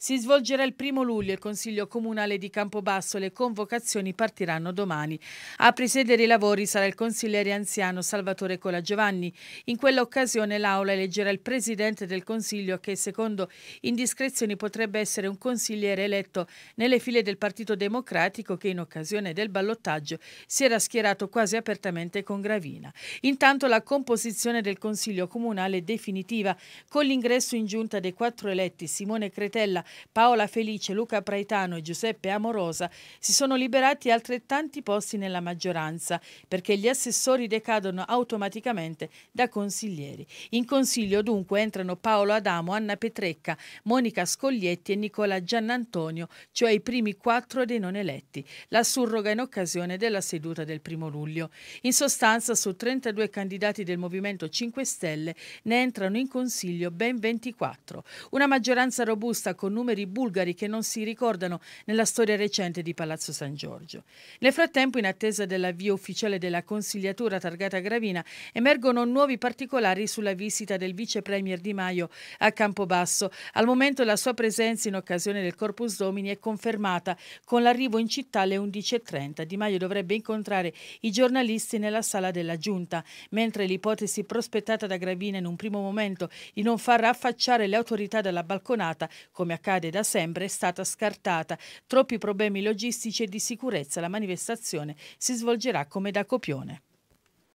Si svolgerà il primo luglio il Consiglio Comunale di Campobasso, le convocazioni partiranno domani. A presiedere i lavori sarà il consigliere anziano Salvatore Colagiovanni. In quell'occasione l'Aula eleggerà il Presidente del Consiglio che secondo indiscrezioni potrebbe essere un consigliere eletto nelle file del Partito Democratico che in occasione del ballottaggio si era schierato quasi apertamente con Gravina. Intanto la composizione del Consiglio Comunale è definitiva con l'ingresso in giunta dei quattro eletti Simone Cretella, Paola Felice, Luca Praetano e Giuseppe Amorosa, si sono liberati altrettanti posti nella maggioranza perché gli assessori decadono automaticamente da consiglieri. In consiglio dunque entrano Paolo Adamo, Anna Petrecca, Monica Scoglietti e Nicola Giannantonio, cioè i primi quattro dei non eletti. La surroga in occasione della seduta del primo luglio. In sostanza su 32 candidati del Movimento 5 Stelle ne entrano in consiglio ben 24. Una maggioranza robusta con numeri bulgari che non si ricordano nella storia recente di Palazzo San Giorgio. Nel frattempo, in attesa dell'avvio ufficiale della consigliatura targata Gravina, emergono nuovi particolari sulla visita del vice premier Di Maio a Campobasso. Al momento la sua presenza in occasione del Corpus Domini è confermata con l'arrivo in città alle 11.30. Di Maio dovrebbe incontrare i giornalisti nella sala della Giunta, mentre l'ipotesi prospettata da Gravina in un primo momento di non far affacciare le autorità dalla balconata, come accaduto accade da sempre, è stata scartata. Troppi problemi logistici e di sicurezza. La manifestazione si svolgerà come da copione.